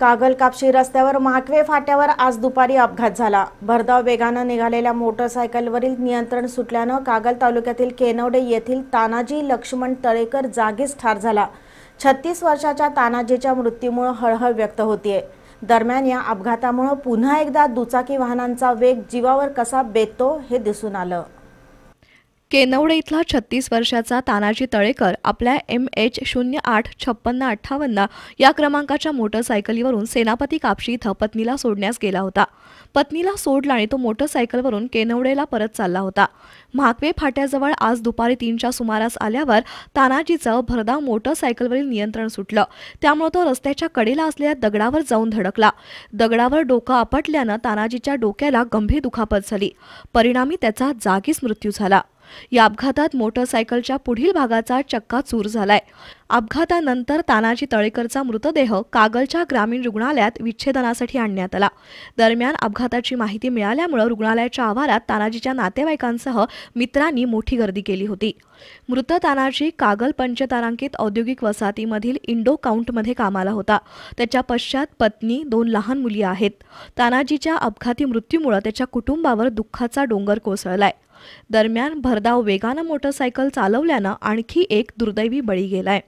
कागल कापशी रस्त्यावर माकवे फाट्यावर आज दुपारी अपघात झाला भरधाव वेगानं निघालेल्या मोटरसायकलवरील नियंत्रण सुटल्यानं कागल तालुक्यातील केनवडे येथील तानाजी लक्ष्मण तळेकर जागीच ठार झाला छत्तीस वर्षाच्या तानाजीच्या मृत्यूमुळे हळहळ व्यक्त होतीये दरम्यान या अपघातामुळे पुन्हा एकदा दुचाकी वाहनांचा वेग जीवावर कसा बेतो हे दिसून आलं केनवडे इथला छत्तीस वर्षाचा तानाजी तळेकर आपल्या एम एच शून्य आठ छप्पन्न अठ्ठावन्न या क्रमांकाच्या मोटरसायकलीवरून सेनापती कापशी इथं पत्नीला सोडण्यास गेला होता पत्नीला सोडला आणि तो मोटरसायकलवरून केनवडेला परत चालला होता म्हाकवे फाट्याजवळ आज दुपारी तीनच्या सुमारास आल्यावर तानाजीचं भरधाव मोटरसायकलवरील नियंत्रण सुटलं त्यामुळे तो रस्त्याच्या कडेला असलेल्या दगडावर जाऊन धडकला दगडावर डोकं आपटल्यानं तानाजीच्या डोक्याला गंभीर दुखापत झाली परिणामी त्याचा जागीच मृत्यू झाला या अपघातात मोटरसायकलच्या पुढील भागाचा चक्का चूर झालाय अपघातानंतर तानाजी तळेकरचा मृतदेह कागलच्या ग्रामीण रुग्णालयात विच्छेदनासाठी आणण्यात आला दरम्यान अपघाताची माहिती मिळाल्यामुळे रुग्णालयाच्या आवारात तानाजीच्या नातेवाईकांसह मित्रांनी मोठी गर्दी केली होती मृत तानाजी कागल पंचतारांकित औद्योगिक वसाहतीमधील इंडो काउंटमध्ये कामाला होता त्याच्या पश्चात पत्नी दोन लहान मुली आहेत तानाजीच्या अपघाती मृत्यूमुळे त्याच्या कुटुंबावर दुःखाचा डोंगर कोसळलाय दरम्यान भरधाव वेगानं मोटरसायकल चालवल्यानं आणखी एक दुर्दैवी बळी गेलाय